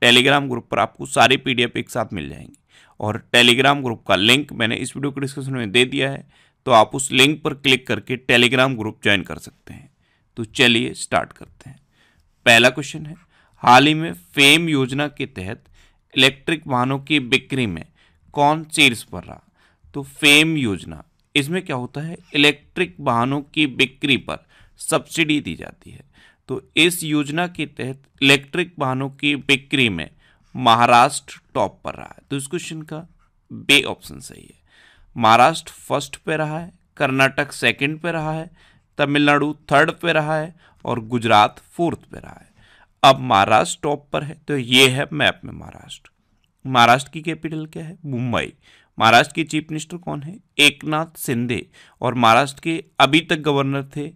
Telegram group पर आपको सारे पी एक साथ मिल जाएंगे और टेलीग्राम ग्रुप का लिंक मैंने इस वीडियो के डिस्क्रिप्शन में दे दिया है तो आप उस लिंक पर क्लिक करके टेलीग्राम ग्रुप ज्वाइन कर सकते हैं तो चलिए स्टार्ट करते हैं पहला क्वेश्चन है हाल ही में फेम योजना के तहत इलेक्ट्रिक वाहनों की बिक्री में कौन शीर्ष पर रहा तो फेम योजना इसमें क्या होता है इलेक्ट्रिक वाहनों की बिक्री पर सब्सिडी दी जाती है तो इस योजना के तहत इलेक्ट्रिक वाहनों की बिक्री में महाराष्ट्र टॉप पर रहा है तो इस क्वेश्चन का बे ऑप्शन सही है महाराष्ट्र फर्स्ट पे रहा है कर्नाटक सेकंड पे रहा है तमिलनाडु थर्ड पे रहा है और गुजरात फोर्थ पे रहा है अब महाराष्ट्र टॉप पर है तो ये है मैप में महाराष्ट्र महाराष्ट्र की कैपिटल क्या है मुंबई महाराष्ट्र के चीफ मिनिस्टर कौन है एकनाथ शिंदे और महाराष्ट्र के अभी तक गवर्नर थे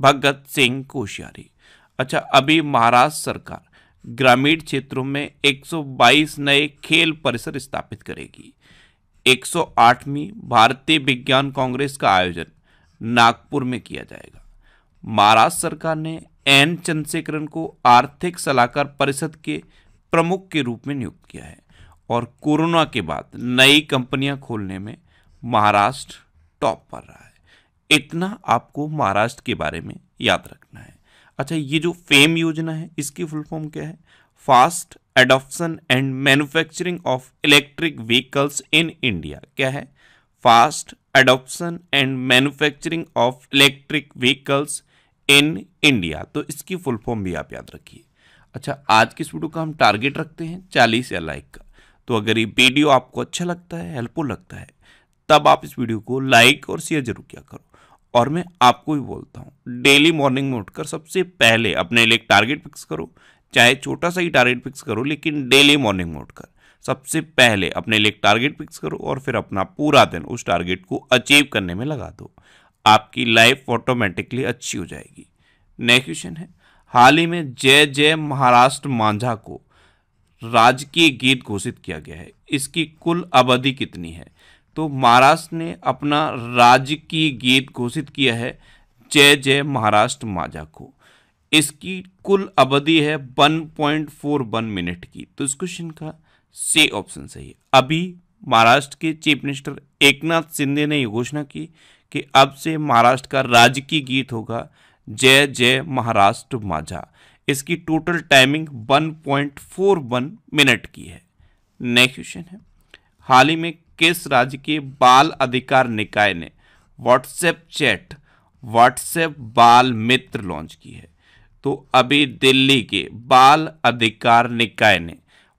भगत सिंह कोश्यारी अच्छा अभी महाराष्ट्र सरकार ग्रामीण क्षेत्रों में 122 नए खेल परिसर स्थापित करेगी 108वीं भारतीय विज्ञान कांग्रेस का आयोजन नागपुर में किया जाएगा महाराष्ट्र सरकार ने एन चंद्रशेखरन को आर्थिक सलाहकार परिषद के प्रमुख के रूप में नियुक्त किया है और कोरोना के बाद नई कंपनियां खोलने में महाराष्ट्र टॉप पर रहा है इतना आपको महाराष्ट्र के बारे में याद रखना है अच्छा ये जो फेम योजना है इसकी फुल फॉर्म क्या है fast adoption and manufacturing of electric vehicles in India क्या है fast adoption and manufacturing of electric vehicles in India तो इसकी फुल फॉर्म भी आप याद रखिए अच्छा आज की वीडियो का हम टारगेट रखते हैं चालीस या लाइक का तो अगर ये वीडियो आपको अच्छा लगता है हेल्पफुल लगता है तब आप इस वीडियो को लाइक और शेयर जरूर किया करो और मैं आपको भी बोलता हूँ डेली मॉर्निंग में उठकर सबसे पहले अपने लिए एक टारगेट फिक्स करो चाहे छोटा सा ही टारगेट फिक्स करो लेकिन डेली मॉर्निंग में उठकर सबसे पहले अपने लिए एक टारगेट फिक्स करो और फिर अपना पूरा दिन उस टारगेट को अचीव करने में लगा दो आपकी लाइफ ऑटोमेटिकली अच्छी हो जाएगी नेक्स्ट क्वेश्चन है हाल ही में जय जय महाराष्ट्र मांझा को राजकीय गीत घोषित किया गया है इसकी कुल अवधि कितनी है तो महाराष्ट्र ने अपना राज्य की गीत घोषित किया है जय जय महाराष्ट्र माजा को इसकी कुल अवधि है 1.41 मिनट की तो इस क्वेश्चन का से ऑप्शन सही है अभी महाराष्ट्र के चीफ मिनिस्टर एकनाथ शिंदे ने यह घोषणा की कि अब से महाराष्ट्र का राजकीय गीत होगा जय जय महाराष्ट्र माझा इसकी टोटल टाइमिंग 1.41 मिनट की है नेक्स्ट क्वेश्चन है हाल ही में किस राज्य के बाल अधिकार निकाय ने व्हाट्सएप चैट व्हाट्सएप बाल मित्र लॉन्च की है तो अभी दिल्ली के बाल अधिकार निकाय ने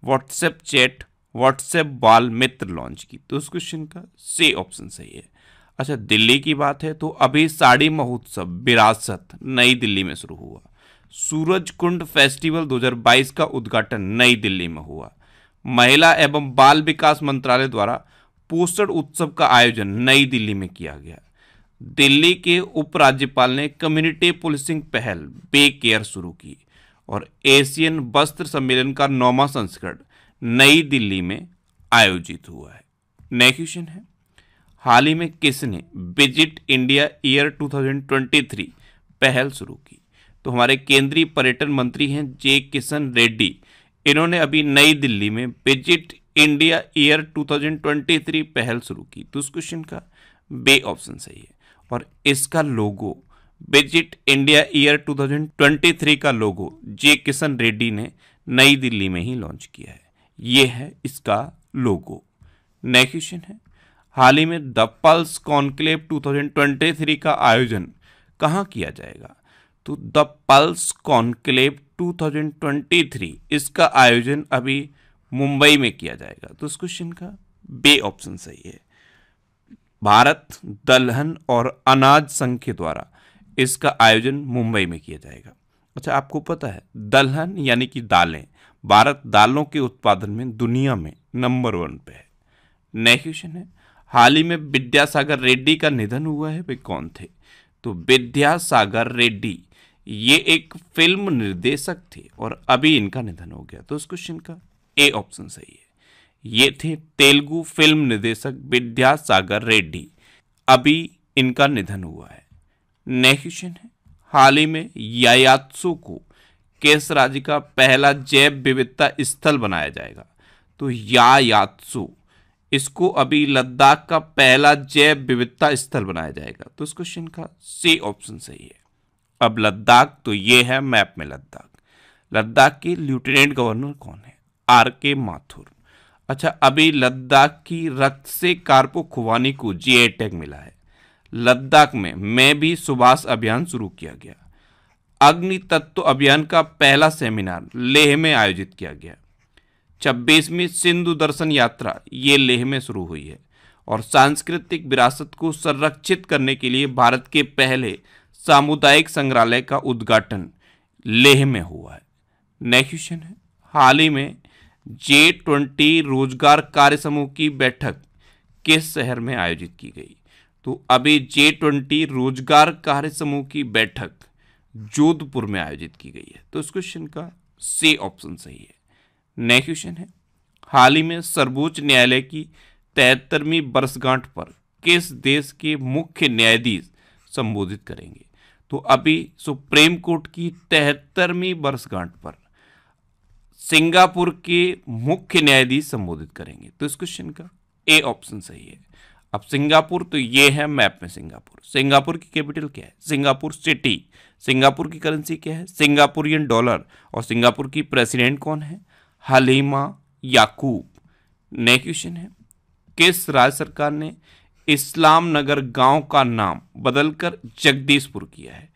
व्हाट्सएप चैट व्हाट्सएप बाल मित्र लॉन्च की तो उस क्वेश्चन का सी ऑप्शन सही है अच्छा दिल्ली की बात है तो अभी साड़ी महोत्सव विरासत नई दिल्ली में शुरू हुआ सूरज कुंड फेस्टिवल 2022 का उद्घाटन नई दिल्ली में हुआ महिला एवं बाल विकास मंत्रालय द्वारा पोषण उत्सव का आयोजन नई दिल्ली में किया गया दिल्ली के उपराज्यपाल ने कम्युनिटी पुलिसिंग पहल बे केयर शुरू की और एशियन वस्त्र सम्मेलन का नौवा संस्करण नई दिल्ली में आयोजित हुआ है नेक्स्ट क्वेश्चन है हाल ही में किसने विजिट इंडिया ईयर 2023 पहल शुरू की तो हमारे केंद्रीय पर्यटन मंत्री हैं जे किशन रेड्डी इन्होंने अभी नई दिल्ली में विजिट इंडिया ईयर 2023 पहल शुरू की तो उस क्वेश्चन का बे ऑप्शन सही है और इसका लोगो विजिट इंडिया ईयर 2023 का लोगो जे किशन रेड्डी ने नई दिल्ली में ही लॉन्च किया है ये है इसका लोगो नेक्स्ट क्वेश्चन है हाल ही में द पल्स कॉन्क्लेव 2023 का आयोजन कहाँ किया जाएगा तो द पल्स कॉन्क्लेव 2023 इसका आयोजन अभी मुंबई में किया जाएगा तो इस क्वेश्चन का बे ऑप्शन सही है भारत दलहन और अनाज संघ के द्वारा इसका आयोजन मुंबई में किया जाएगा अच्छा आपको पता है दलहन यानी कि दालें भारत दालों के उत्पादन में दुनिया में नंबर वन पे है नया क्वेश्चन है हाल ही में विद्यासागर रेड्डी का निधन हुआ है वे कौन थे तो विद्यासागर रेड्डी ये एक फिल्म निर्देशक थे और अभी इनका निधन हो गया तो इस क्वेश्चन का ए ऑप्शन सही है ये थे तेलुगु फिल्म निर्देशक विद्यासागर रेड्डी अभी इनका निधन हुआ है नेक्स्ट क्वेश्चन है हाल ही में यायात्सु को केस राज्य का पहला जैव विविधता स्थल बनाया जाएगा तो यायात्सु इसको अभी लद्दाख का पहला जैव विविधता स्थल बनाया जाएगा तो इस क्वेश्चन का सी ऑप्शन सही है अब लद्दाख तो ये है मैप में लद्दाख लद्दाख के लेफ्टिनेंट गवर्नर कौन है आर के माथुर अच्छा अभी लद्दाख की रक्त से कार्पो खुवानी को जीआई टैग मिला है लद्दाख में मैं भी सुभाष अभियान शुरू किया गया अग्नि तत्व अभियान का पहला सेमिनार लेह में आयोजित किया गया छब्बीसवीं सिंधु दर्शन यात्रा ये लेह में शुरू हुई है और सांस्कृतिक विरासत को संरक्षित करने के लिए भारत के पहले सामुदायिक संग्रहालय का उद्घाटन लेह में हुआ है नेक्स्ट क्वेश्चन है हाल ही में जे ट्वेंटी रोजगार कार्य समूह की बैठक किस शहर में आयोजित की गई तो अभी जे ट्वेंटी रोजगार कार्य समूह की बैठक जोधपुर में आयोजित की गई है तो इस क्वेश्चन का से ऑप्शन सही है नेक्स्ट क्वेश्चन है हाल ही में सर्वोच्च न्यायालय की तिहत्तरवीं वर्षगांठ पर किस देश के मुख्य न्यायाधीश संबोधित करेंगे तो अभी सुप्रीम कोर्ट की तिहत्तरवीं वर्षगांठ पर सिंगापुर के मुख्य न्यायाधीश संबोधित करेंगे तो इस क्वेश्चन का ए ऑप्शन सही है अब सिंगापुर तो ये है मैप में सिंगापुर सिंगापुर की कैपिटल क्या है सिंगापुर सिटी सिंगापुर की करेंसी क्या है सिंगापुरियन डॉलर और सिंगापुर की प्रेसिडेंट कौन है हलीमा याकूब नेक्स्ट क्वेश्चन है किस राज्य सरकार ने इस्लाम नगर गांव का नाम बदलकर जगदीशपुर किया है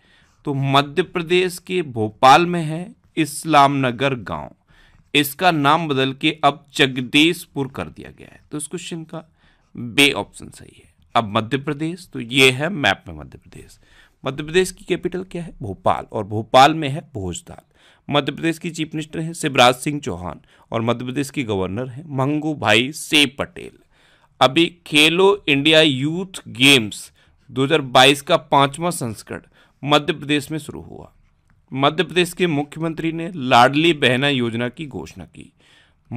तो मध्य प्रदेश के भोपाल में है इस्लाम नगर गांव इसका नाम बदल के अब जगदीशपुर कर दिया गया है तो इस क्वेश्चन का बे ऑप्शन सही है अब मध्य प्रदेश तो ये है मैप में मध्य प्रदेश मध्य प्रदेश की कैपिटल क्या है भोपाल और भोपाल में है भोजदाल मध्य प्रदेश की चीफ मिनिस्टर हैं शिवराज सिंह चौहान और मध्य प्रदेश की गवर्नर हैं मंगू भाई से पटेल अभी खेलो इंडिया यूथ गेम्स 2022 का पांचवा संस्करण मध्य प्रदेश में शुरू हुआ मध्य प्रदेश के मुख्यमंत्री ने लाडली बहना योजना की घोषणा की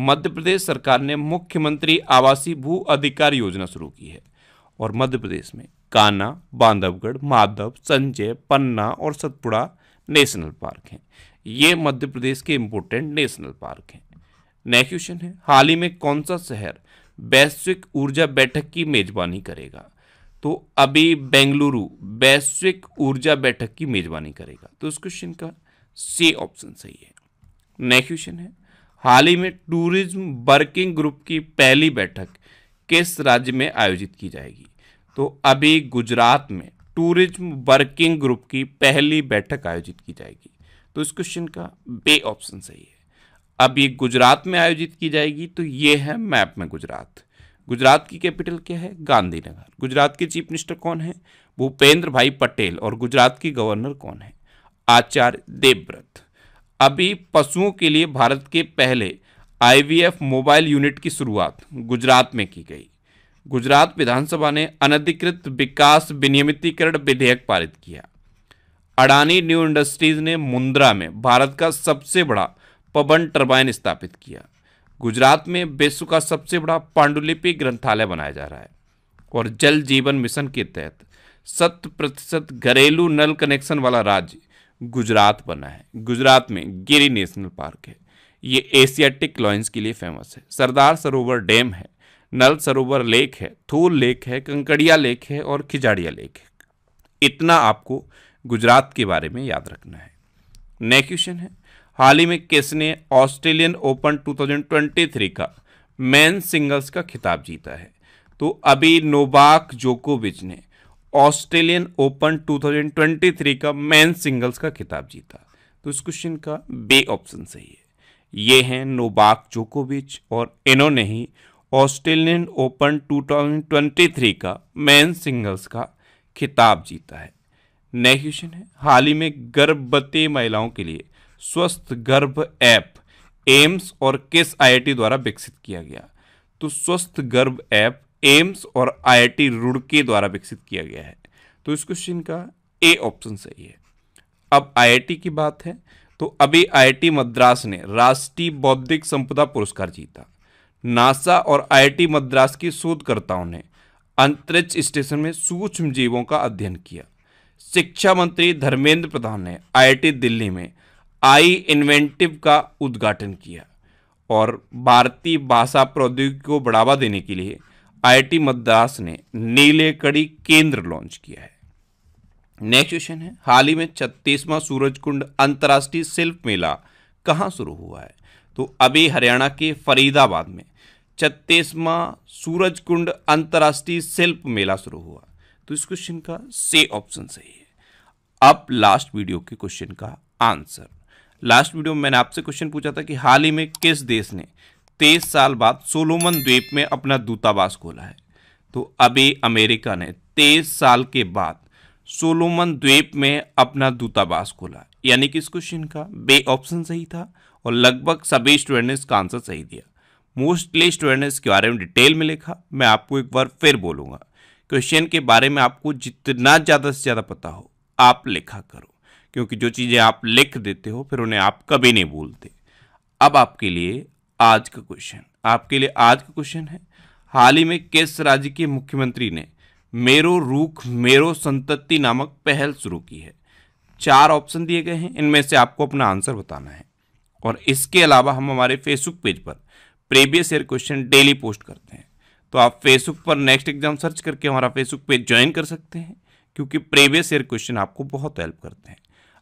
मध्य प्रदेश सरकार ने मुख्यमंत्री आवासीय भू अधिकार योजना शुरू की है और मध्य प्रदेश में कान्हा बांधवगढ़ माधव संजय पन्ना और सतपुड़ा नेशनल पार्क हैं ये मध्य प्रदेश के इम्पोर्टेंट नेशनल पार्क हैं नेक्स्ट क्वेश्चन है हाल ही में कौन सा शहर वैश्विक ऊर्जा बैठक की मेजबानी करेगा तो अभी बेंगलुरु वैश्विक ऊर्जा बैठक की मेजबानी करेगा तो इस क्वेश्चन का सी ऑप्शन सही है नेक्स्ट क्वेश्चन है हाल ही में टूरिज्म वर्किंग ग्रुप की पहली बैठक किस राज्य में आयोजित की जाएगी तो अभी गुजरात में टूरिज्म वर्किंग ग्रुप की पहली बैठक आयोजित की जाएगी तो इस क्वेश्चन का बे ऑप्शन सही है अभी गुजरात में आयोजित की जाएगी तो ये है मैप में गुजरात गुजरात की कैपिटल क्या है गांधीनगर गुजरात के चीफ मिनिस्टर कौन है भूपेंद्र भाई पटेल और गुजरात की गवर्नर कौन है आचार्य देवव्रत अभी पशुओं के लिए भारत के पहले आईवीएफ मोबाइल यूनिट की शुरुआत गुजरात में की गई गुजरात विधानसभा ने अनधिकृत विकास विनियमितीकरण विधेयक पारित किया अडानी न्यू इंडस्ट्रीज ने मुंद्रा में भारत का सबसे बड़ा पवन टर्बाइन स्थापित किया गुजरात में विश्व का सबसे बड़ा पांडुलिपि ग्रंथालय बनाया जा रहा है और जल जीवन मिशन के तहत शत प्रतिशत घरेलू नल कनेक्शन वाला राज्य गुजरात बना है गुजरात में गिरी नेशनल पार्क है ये एशियाटिक लॉयंस के लिए फेमस है सरदार सरोवर डैम है नल सरोवर लेक है थूल लेक है कंकड़िया लेक है और खिजाड़िया लेक है इतना आपको गुजरात के बारे में याद रखना है नेक्स्ट क्वेश्चन है हाल ही में किस ने ऑस्ट्रेलियन ओपन 2023 का मेन सिंगल्स का खिताब जीता है तो अभी नोबाक जोकोविच ने ऑस्ट्रेलियन ओपन 2023 का मेन सिंगल्स का खिताब जीता तो इस क्वेश्चन का बे ऑप्शन सही है ये हैं नोबाक जोकोविच और इन्होंने ही ऑस्ट्रेलियन ओपन 2023 का मेन सिंगल्स का खिताब जीता है नेक्स्ट क्वेश्चन है हाल ही में गर्भवती महिलाओं के लिए स्वस्थ गर्भ ऐप एम्स और किस आईआईटी द्वारा विकसित किया गया तो स्वस्थ गर्भ ऐप एम्स और आईआईटी रुड़के द्वारा विकसित किया गया है तो इस क्वेश्चन का ए ऑप्शन सही है अब आईआईटी की बात है तो अभी आईआईटी मद्रास ने राष्ट्रीय बौद्धिक संपदा पुरस्कार जीता नासा और आईआईटी मद्रास की शोधकर्ताओं ने अंतरिक्ष स्टेशन में सूक्ष्म जीवों का अध्ययन किया शिक्षा मंत्री धर्मेंद्र प्रधान ने आईआईटी दिल्ली में आई इन्वेंटिव का उद्घाटन किया और भारतीय भाषा प्रौद्योगिकी को बढ़ावा देने के लिए आईआईटी मद्रास ने नीले कड़ी केंद्र लॉन्च किया है नेक्स्ट क्वेश्चन है हाल ही में छत्तीसवां सूरजकुंड अंतर्राष्ट्रीय शिल्प मेला कहाँ शुरू हुआ है तो अभी हरियाणा के फरीदाबाद में छत्तीसवां सूरजकुंड अंतर्राष्ट्रीय शिल्प मेला शुरू हुआ तो इस क्वेश्चन का से ऑप्शन सही है अब लास्ट वीडियो के क्वेश्चन का आंसर लास्ट वीडियो में मैंने आपसे क्वेश्चन पूछा था कि हाल ही में किस देश ने तेईस साल बाद सोलोमन द्वीप में अपना दूतावास खोला है तो अभी अमेरिका ने तेईस साल के बाद सोलोमन द्वीप में अपना दूतावास खोला यानी कि इस क्वेश्चन का बे ऑप्शन सही था और लगभग सभी स्टूडेंट ने इसका आंसर सही दिया मोस्टली स्टूडेंट ने इसके बारे में डिटेल में लिखा मैं आपको एक बार फिर बोलूँगा क्वेश्चन के बारे में आपको जितना ज़्यादा से ज़्यादा पता हो आप लिखा करो क्योंकि जो चीज़ें आप लिख देते हो फिर उन्हें आप कभी नहीं भूलते अब आपके लिए आज का क्वेश्चन आपके लिए आज का क्वेश्चन है हाल ही में किस राज्य के मुख्यमंत्री ने मेरो रूख मेरो संतति नामक पहल शुरू की है चार ऑप्शन दिए गए हैं इनमें से आपको अपना आंसर बताना है और इसके अलावा हम हमारे फेसबुक पेज पर previous year question daily post करते हैं तो आप फेसबुक पर नेक्स्ट एग्जाम सर्च करके हमारा फेसबुक पेज ज्वाइन कर सकते हैं क्योंकि प्रीवियस ईयर क्वेश्चन आपको बहुत हेल्प करते हैं